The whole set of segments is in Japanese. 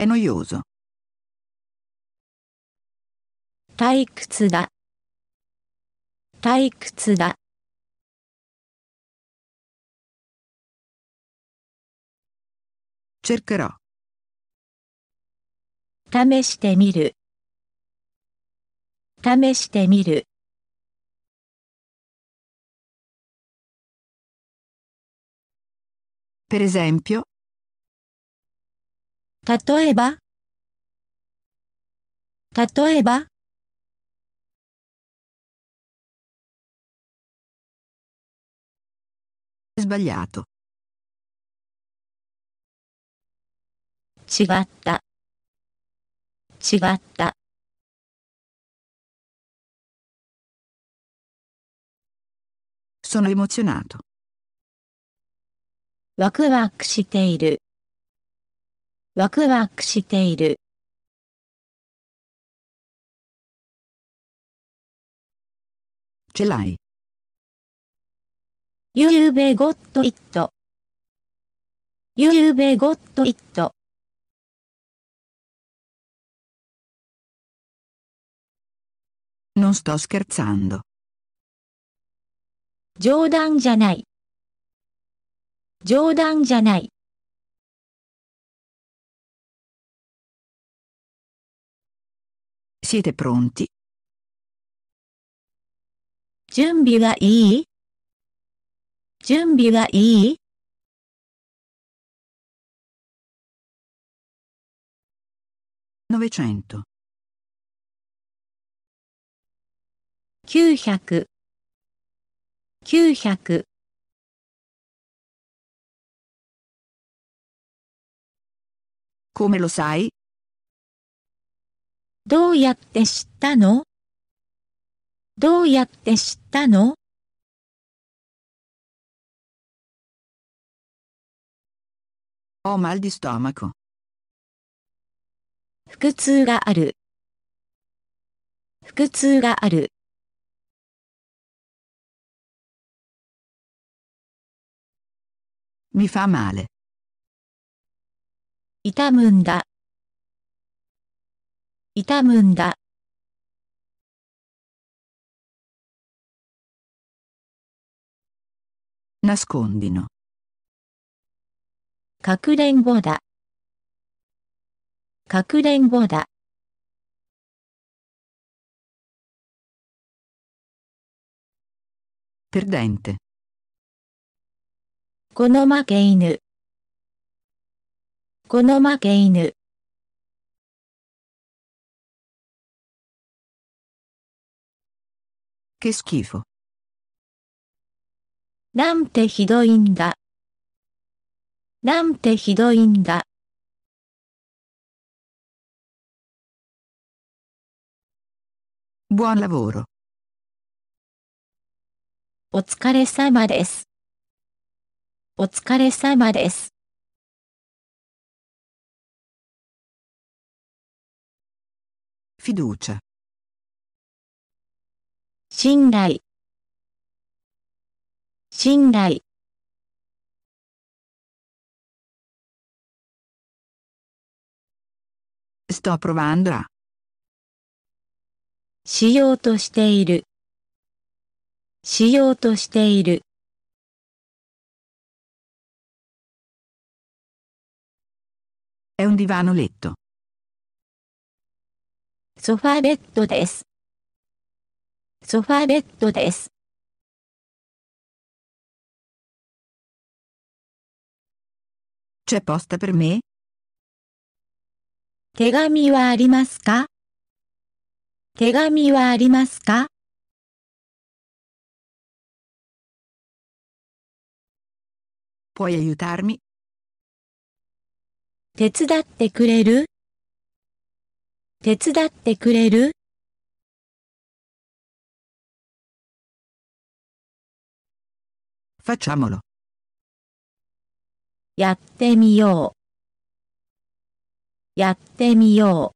È noioso. 退屈だ。退屈だ。Cercherò. 試してみる。試してみる。Per esempio, 例えば、例えば、sbagliato 違った、違った。sono emozionato ワクワクしている。ワクワクしている。Ce l'hai. You you've got it. You you've got it. ノストスケルツァンド。冗談じゃない。冗談じゃない。Siete pronti? 準備がいい準備がいい Novecento. 900 900 Come lo sai? どうやって知ったのどうやって知ったの腹痛がある腹痛がある Mi fa male. 痛むんだ痛むんだ。nascondino かくれんぼだ。かくれんぼだ。perdente この負け犬。この負け犬。Che schifo. Nante hidoi inda. Nante hidoi inda. Buon lavoro. Fiducia. 信頼信頼ストプロバンドしようとしているしようとしているソファベッドです。ソファーベッドです。C'è posta per me? 手紙はありますか手紙はありますか手伝ってくれる手伝ってくれる Facciamolo. Yatte miyou. Yatte miyou.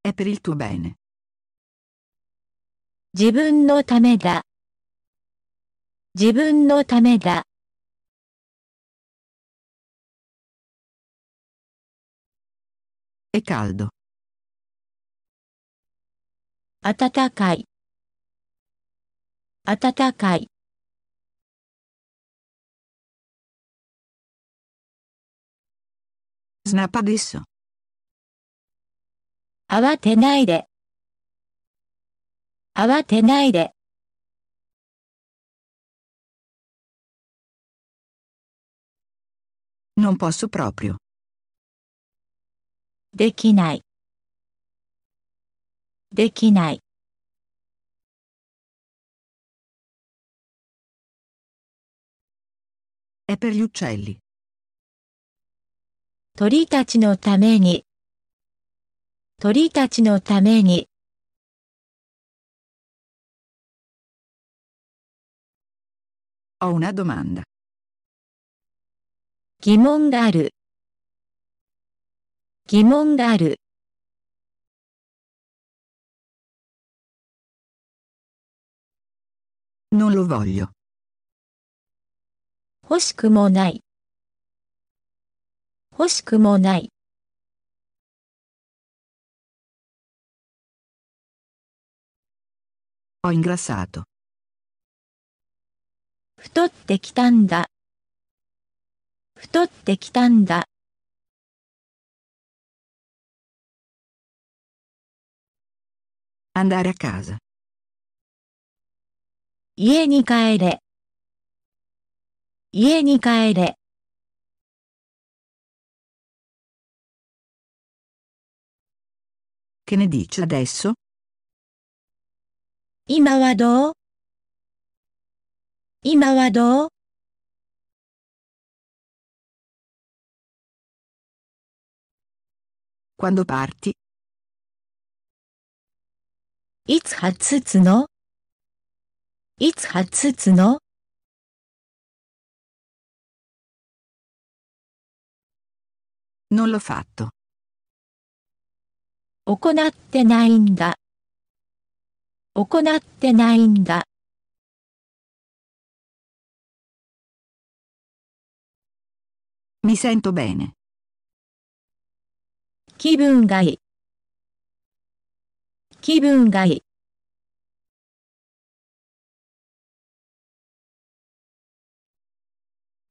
È per il tuo bene. 自分のためだ。自分のためだ。È caldo. 暖かい、暖かい。Να απαντήσω. 慌てないで。慌てないで。Non posso proprio. できない。できない。È per gli uccelli. 鳥たちのために鳥たちのために Ho una domanda. 疑問がある疑問がある Non lo voglio. 欲しくもない。欲しくもない。Ho ingrassato. 太ってきたんだ。太ってきたんだ。Andare a casa. 家に帰れ。家に帰れ。Che ne dice adesso? 今はどう今はどう？Quando parti? いつ発つのいつ発つの n o n l'ho fatto. 行ってないんだ。行ってないんだ。Mi sento bene. 気分がいい。気分がいい。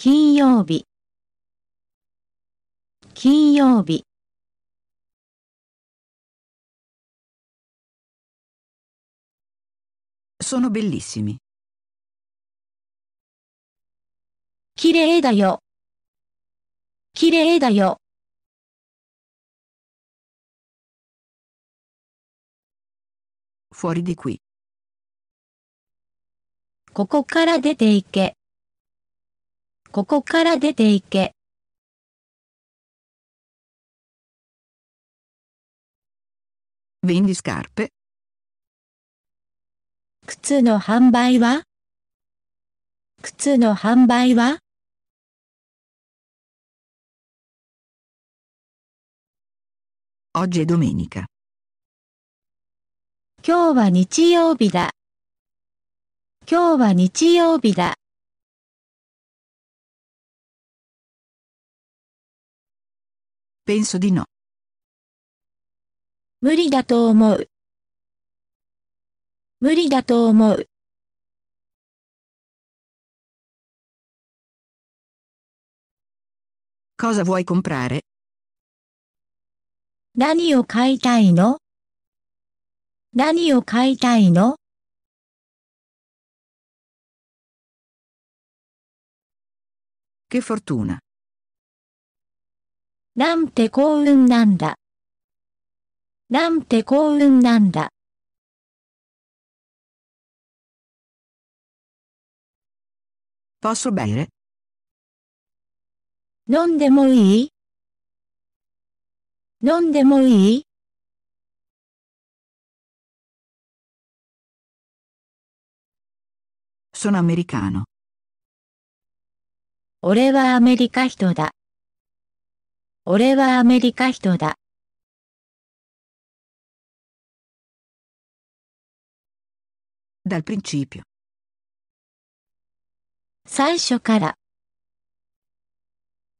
金曜日金曜日 Sono bellissimi. Fuori di qui. ここから出て行け。ここから出ていけ。Vendi scarpe? 靴の販売は靴の販売は Oggi è domenica. 今日は日曜日だ。今日は日曜日だ。Penso di no. da da Cosa vuoi comprare? Nani Nani o o kaitai kaitai no? no? Che fortuna! なんて幸運なんだ。なんて幸運なんだ。Posso bere? 飲んでもいい飲んでもいい Sono americano. 俺はアメリカ人だ。俺はアメリカ人だ。Dal principio. 最初から。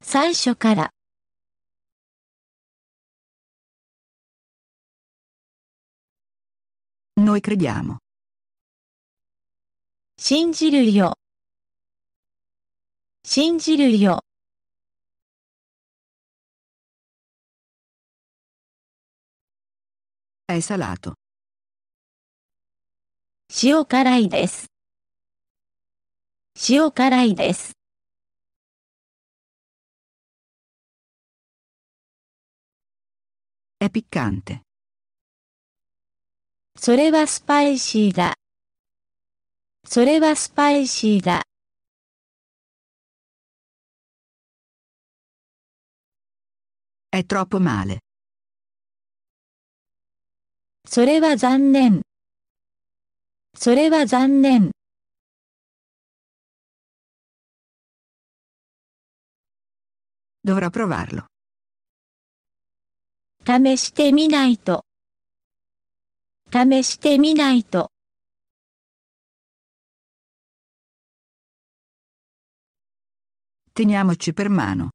最初から。Noi crediamo. 信じるよ。信じるよ。È salato. 塩辛いです。塩辛いです。È piccante. それはスパイシーだ。それはスパイシーだ。È troppo male. それは残念。それは残念。Dovrò provarlo. 試してみないと。試してみないと。Teniamoci per mano.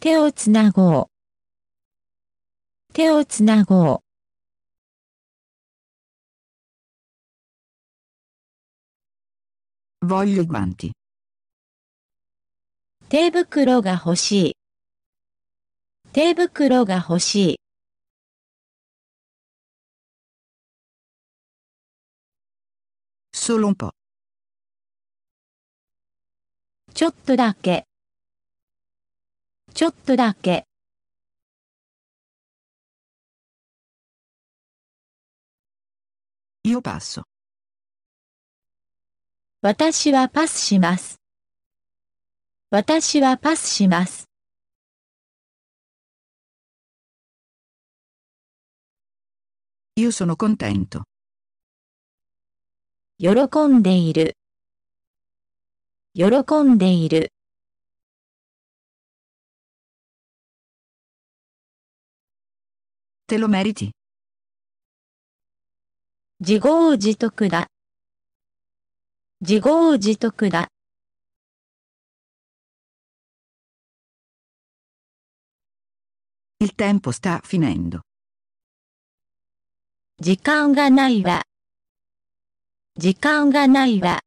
手をつなごう。手をつなごう。Voglio i guanti. 手袋が欲しい。手袋が欲しい。Solo un po'. ちょっとだけ。ちょっとだけ。Io passo. 私はパスします。私はパスします。Io sono contento. 喜んでいる。喜んでいる。Te lo meriti. 自業自得だ。自業自得だ。Il tempo sta finendo. 時間がないわ。時間がないわ。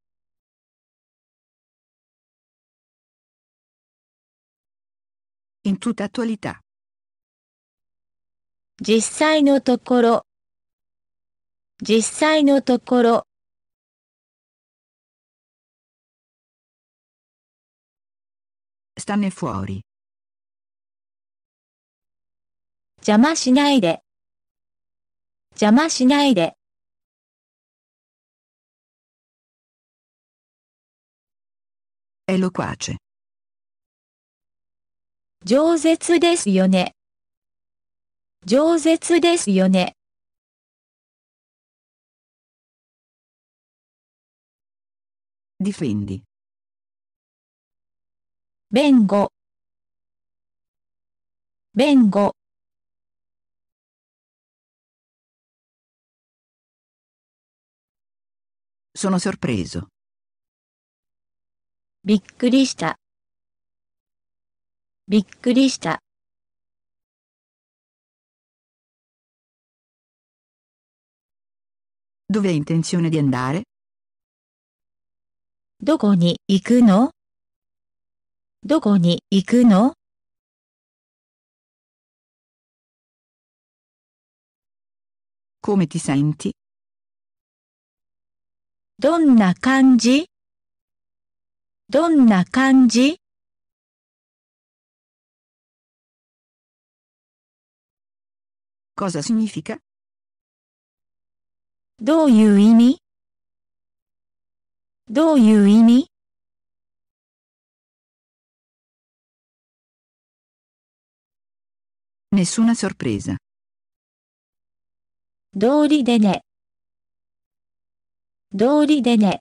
In tutta attualità. 実際のところ。実際のところ「stane fuori」邪魔しないで邪魔しないで「eloquace」饒舌ですよね。饒舌ですよね。Difendi. Vengo. Vengo. Sono sorpreso. びっくりした。びっくりした。Dove hai intenzione di andare? どこに行くのどこに行くのどんな感じどんな感じどういう意味どういう意味「Nessuna sorpresa. de de ne. ne.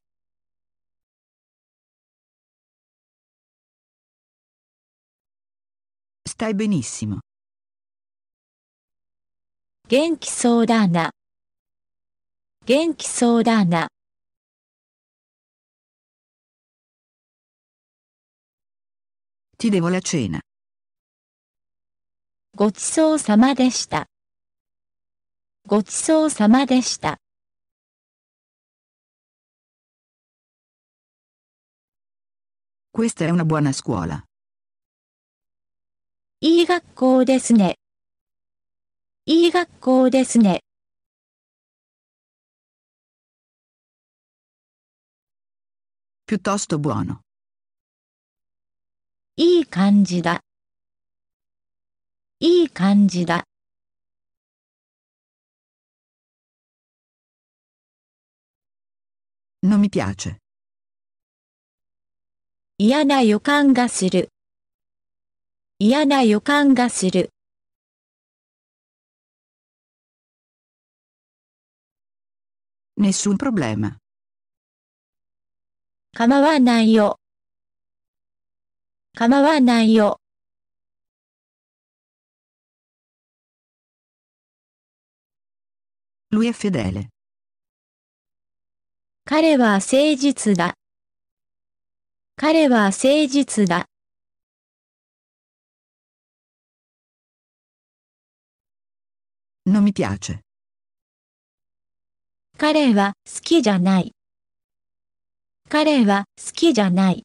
Stai benissimo. 元気そうだな。元気そうだな。Ti devo la cena. ごちそうさまでした。ごちそうさまでした。Questa è una buona scuola. いい学校ですね.いい学校ですね. Piuttosto buono. いい感じだ。いい感じだ。Non mi piace. 嫌な予感がする。嫌な予感がする。Nessun problema. 構わないよ。構わないよ。Lui è fedele. 彼は誠実だ。彼は誠実だ。Non mi piace. 彼は好きじゃない。彼は好きじゃない。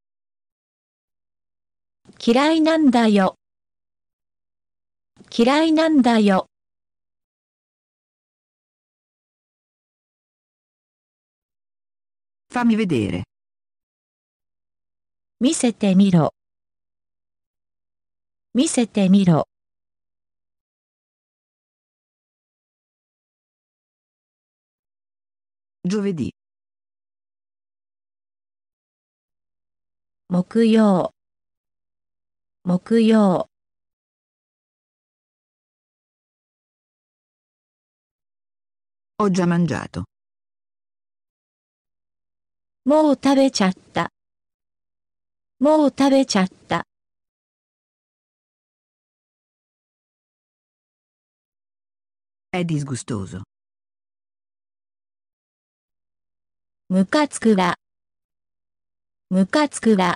嫌いなんだよ。嫌いなんだよ。Fammi vedere. 見せてみろ。見せてみろ。Giovedì. 木曜。木曜 Ho già mangiato. もう食べちゃった。もう食べちゃった。È disgustoso. むかつくら。むかつくら。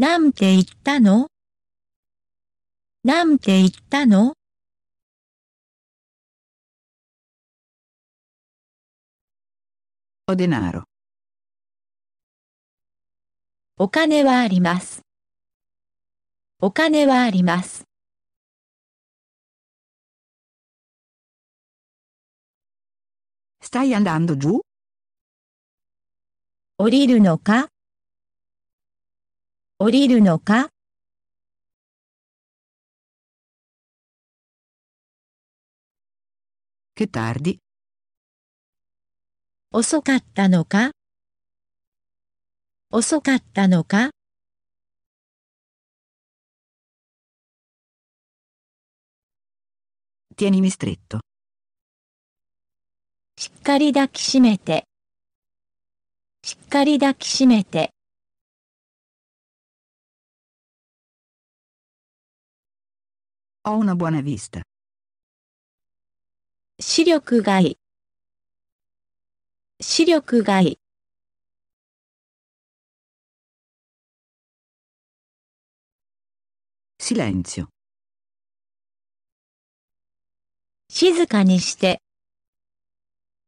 なんて言ったのなんて言ったのおでなろ。お金はあります。お金はあります。Stai andando giù? 降りるのか降りるのか遅かったのか遅かったのかしっかり抱きしめて。しっかり抱きしめて。Ho una buona vista. Silenzio. 視力がいい。視力がいい。Silenzio. 静かにして。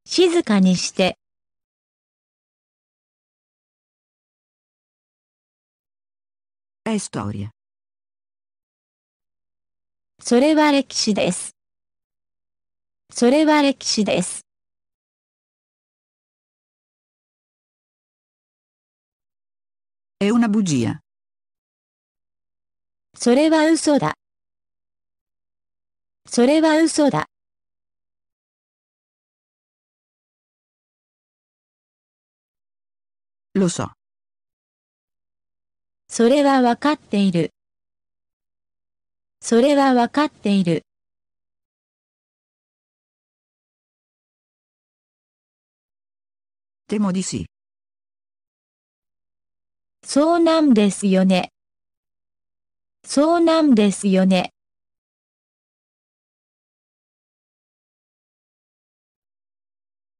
静かにして。È storia. それは歴史です。それは歴史です。え、una bugia. それは嘘だ。それは嘘だ。Lo so. それはわかっている。それはわかっている。でもです。そうなんですよね。そうなんですよね。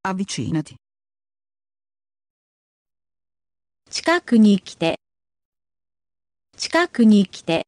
avvicinati 近くに来て近くに来て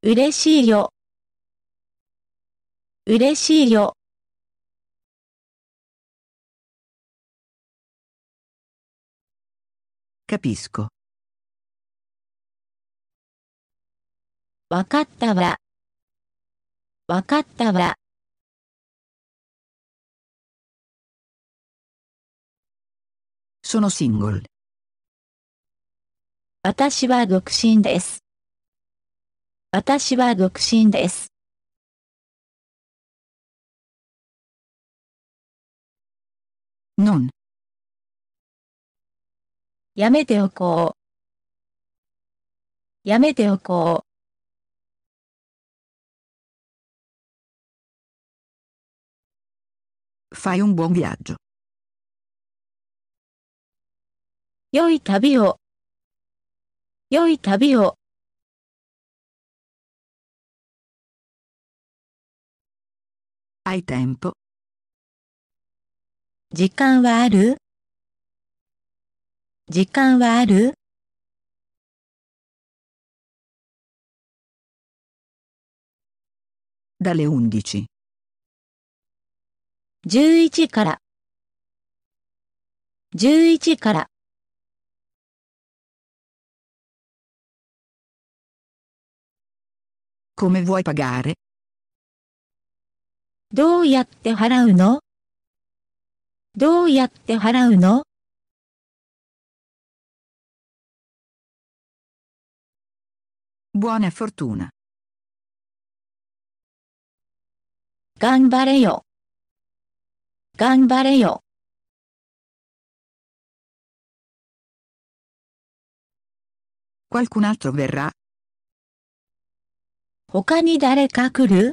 嬉しいよ。嬉しいよ。Capisco. わかったわ。わかったわ。Sono single. 私は独身です。私は独身です。n やめておこう。やめておこう。Fai un buon viaggio. 良い旅を。良い旅を。Hai tempo? 時間はある時間はある Dalle 11. 11から11から Come vuoi pagare? どうやって払うのどうやって払うの頑張れよ。頑張れよ。Qualcun altro verrà? 他に誰か来る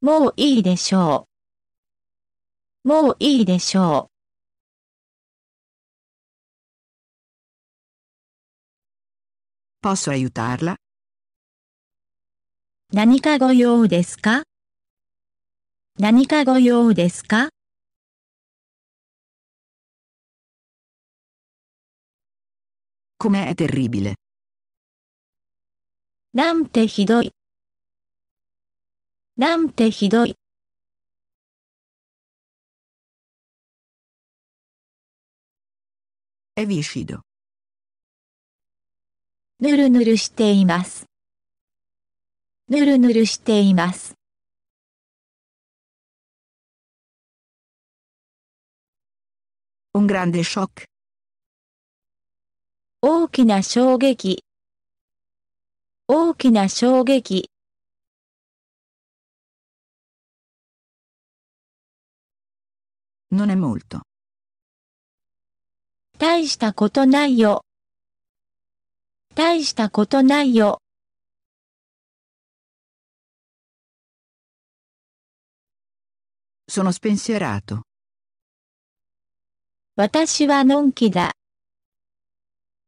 もういいでしょう。もういいでしょう。Posso aiutarla? 何かご用ですか何かご用ですか Com'è terribile? なんてひどい。なんてひどい。È viscido. ぬるぬるしています。ぬるぬるしています。Un grande shock. 大きな衝撃。大きな衝撃。Non è molto. Dai sta coto nai yo. Dai sta nai yo. Sono spensierato. Watashi wa nonki da.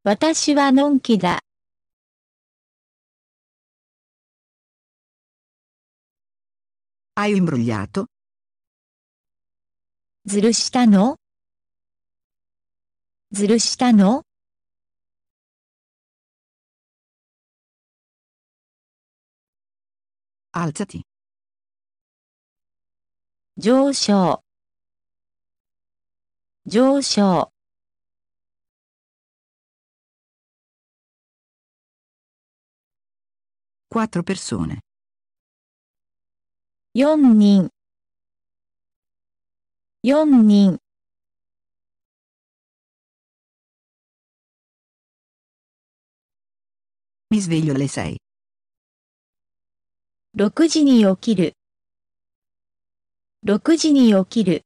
Watashi wa nonki da. Hai imbrogliato, ずるしたのずるしたの上昇上昇 quattro persone 4人四人ミス s v ヨレサイ六時に起きる。六時に起きる。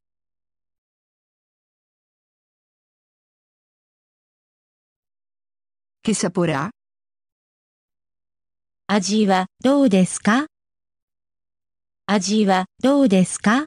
Che s a p o r 味はどうですか味はどうですか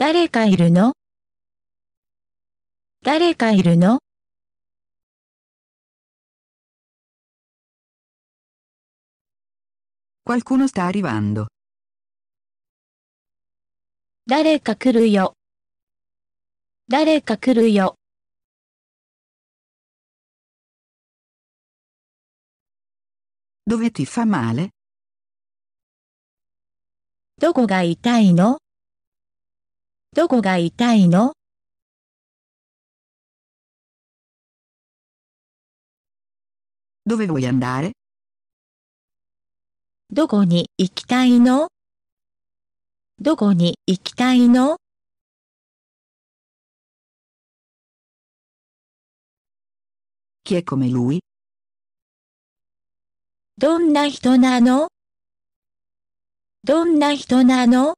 誰かいるの誰かいるの誰か来るよ。誰か来るよ。どこが痛いのどこが痛いのどこに行きたいのどこに行きたいのどんな人なのどんな人なの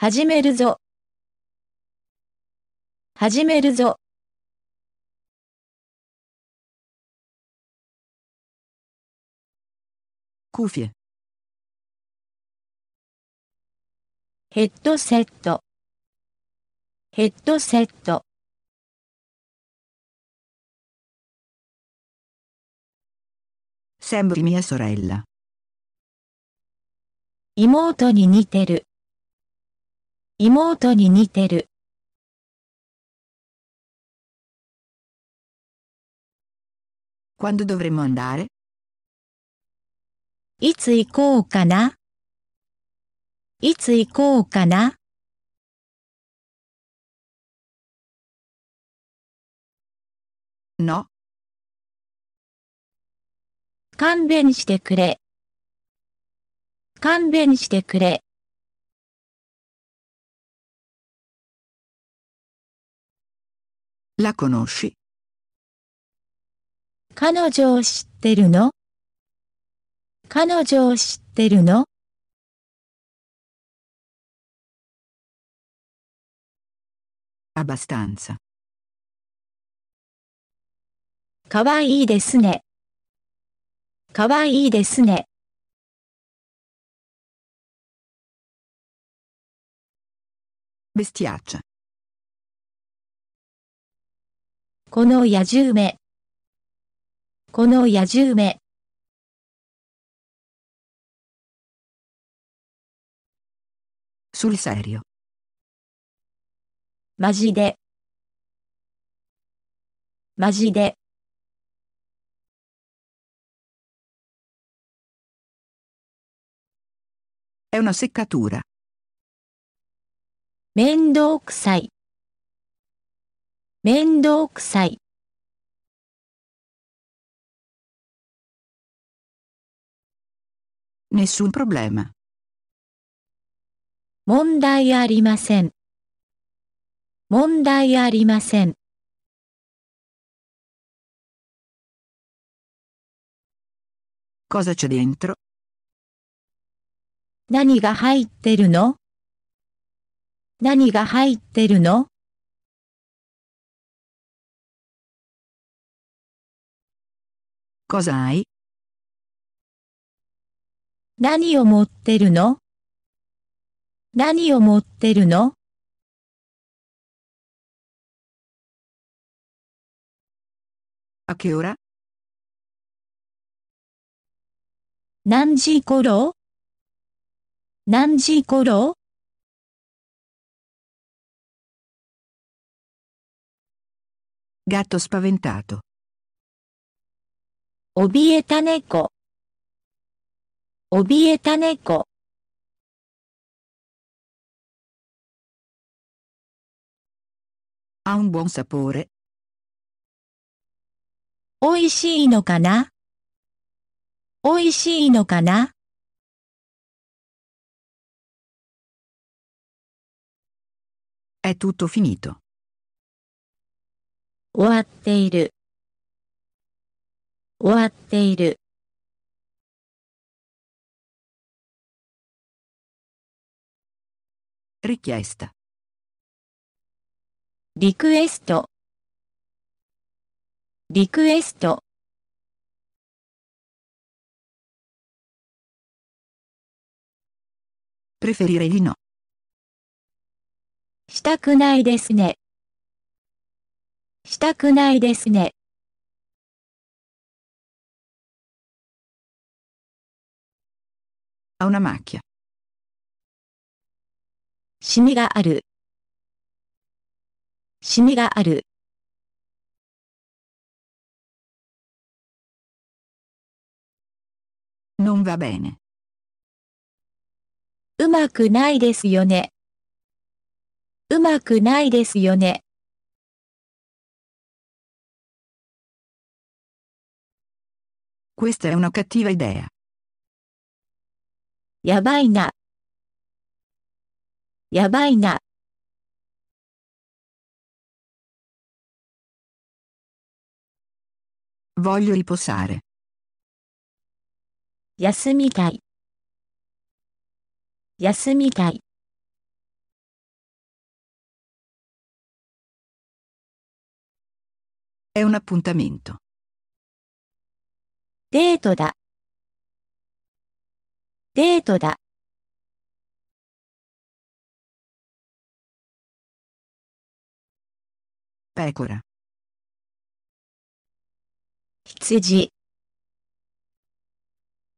始めるぞ。始めるぞ。f e ヘッドセットヘッドセットセンブリ mia sorella 妹に似てる妹に似てる。Quando dovremmo andare? いつ行こうかないつ行こうかなの勘弁してくれ。勘弁してくれ。La conosci? 彼女を知ってるの彼女を知ってるのアバスタンかわいいですね。かわいいですね。この野獣め。この野獣め。Sul serio. マジで。マジで。È una seccatura. め面倒くさい。面倒くさいネ e s s u n problema。問題ありません。問題ありません。Cosa c'è dentro? 何が入ってるの何が入ってるの cosa hai? 何を持ってるの何を持ってるのあけおら何時頃何時頃 Gatto spaventato. 怯えた猫。怯えた猫。Ha un buon p o r e おいしいのかなおいしいのかなえ、tutto finito。終わっている。終わっているリクエストリクエストリクエスト preferire リ i no. したくないですねしたくないですね Ha una macchia. Non va bene. nai nai Questa è una cattiva idea. やばいな。やばいな。Voglio riposare. 休みたい。休みたい。È un appuntamento. da. デートだ。p e 羊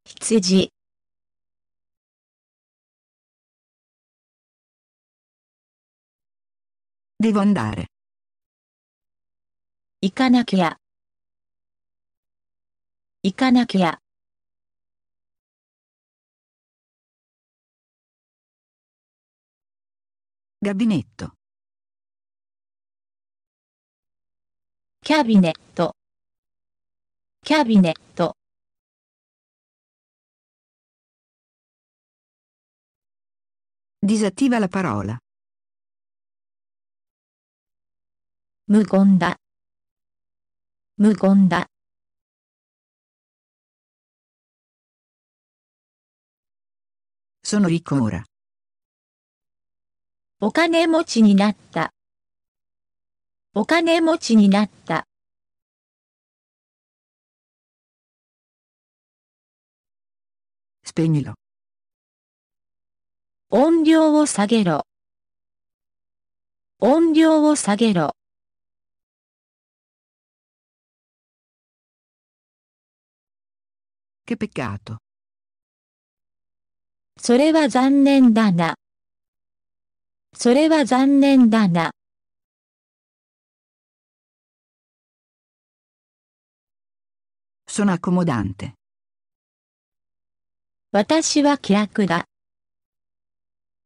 羊 e v o andare 行かなきゃ行かなきゃ Gabinetto. Cabinetto. Cabinetto. Disattiva la parola. Mugonda. Mugonda. Sono ricco ora. お金持ちになった。お金持ちになった。スペニロ。音量を下げろ。音量を下げろ。Che peccato. それは残念だな。それは残念だな。Sono accomodante. 私は気楽だ。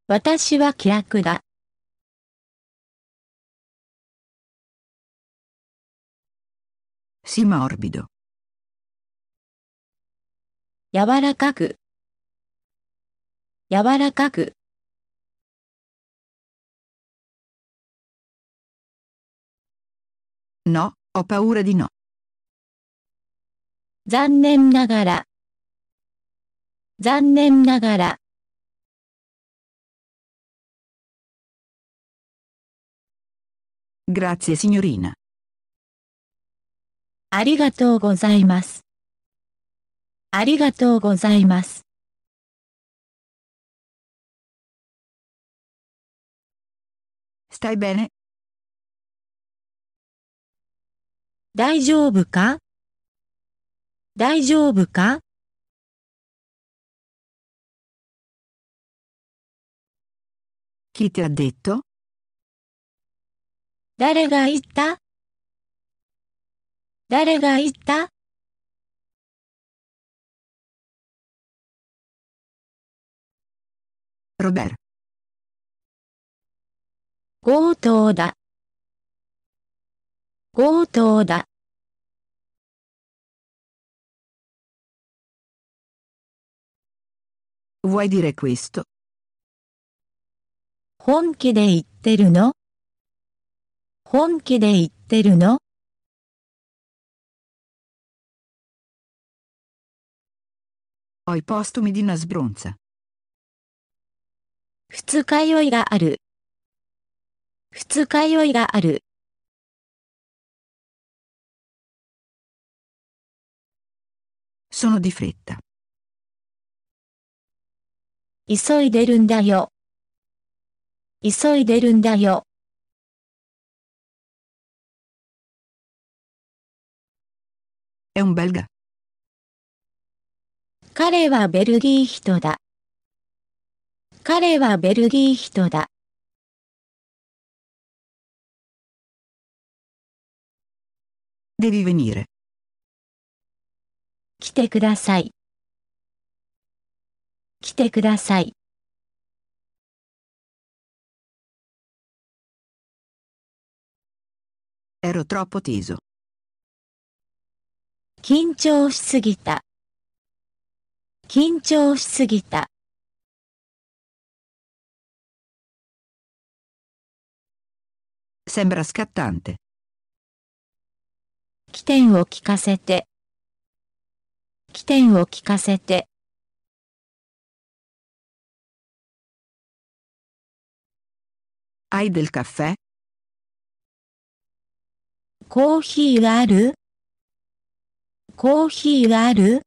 私は気楽だ。Si morbido. 柔らかく。柔らかく。No, ho paura di no. 残念ながら残念ながら Grazie signorina. gozaimasu. gozaimasu. Stai bene? 大丈夫か大丈夫か誰が言った誰が言ったロベ t 強盗だ強盗だ。Vuoi dire questo? 本気で言ってるの本気で言ってるの Ho i postumi di una sbronza. 二日酔いがある。二日酔いがある。Sono di fretta. È un belga. 彼はベルギー人だ。彼はベルギー人だ。Devi venire. 来てください。来てください。Ero troppo teso. 緊張しすぎた。緊張しすぎた。Sembra scattante. 起点を聞かせて。起点を聞かせて。Hai del caffè? コーヒーあるコーヒーある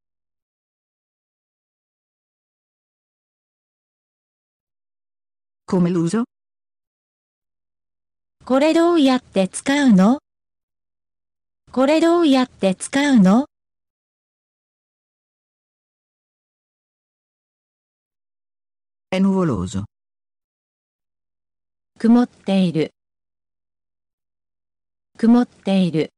Come l'uso? これどうやって使うのこれどうやって使うの È nuvoloso. 曇っている曇っている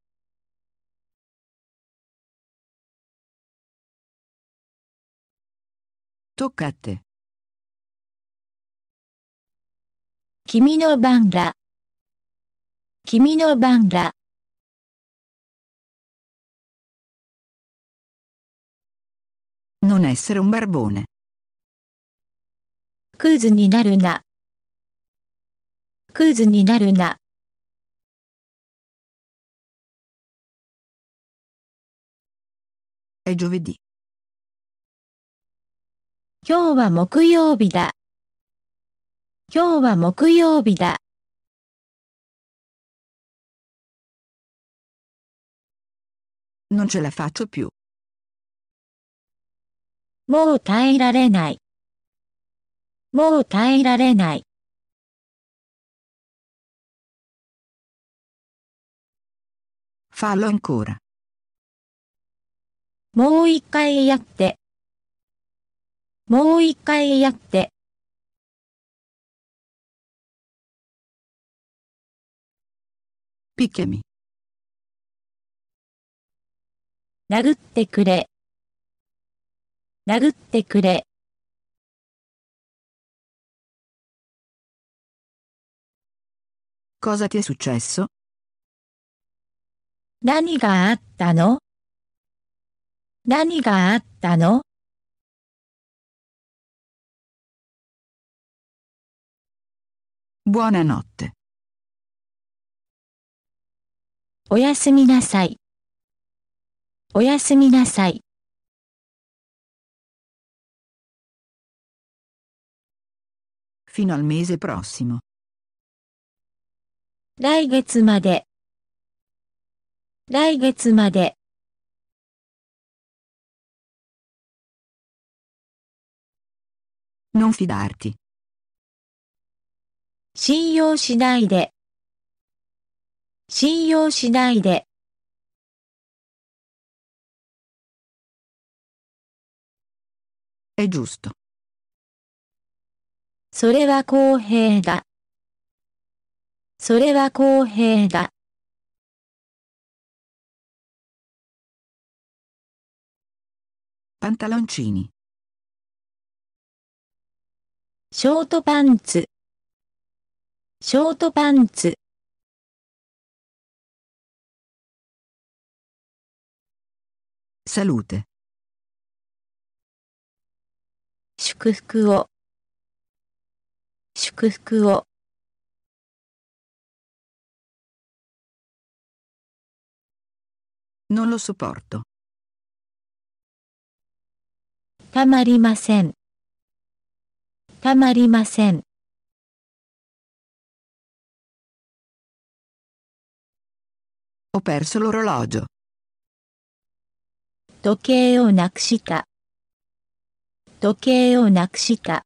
Tocca a te. 君の番だ君の番だ Non essere un barbone. クーズになるな。クーズになるな。È giovedì. 今日は木曜日だ。今日は木曜日だ。Non ce la faccio più. もう耐えられない。もう耐えられない。ファロンコ a もう一回やって。もう一回やって。ピケミ。殴ってくれ。殴ってくれ。Cosa ti è successo? Nani Nani 何があったの何があったの Buonanotte. Fino al mese prossimo. 来月まで、来月まで。Non fidarti. 信用しないで、信用しないで。È giusto. それは公平だ。それは公平だ。パンタロンチーニ。ショートパンツショートパンツサルーテ祝福を祝福を Non lo sopporto. Tamarimasen. Tamarimasen. Ho perso l'orologio. Tokei o nakushita. Tokei o nakushita.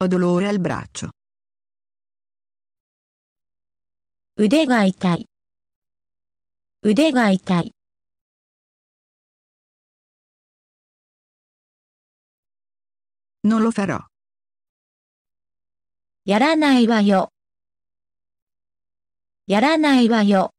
Ho dolore al braccio. 腕が痛い。腕が痛い。Non lo farò. やらないわよ。やらないわよ。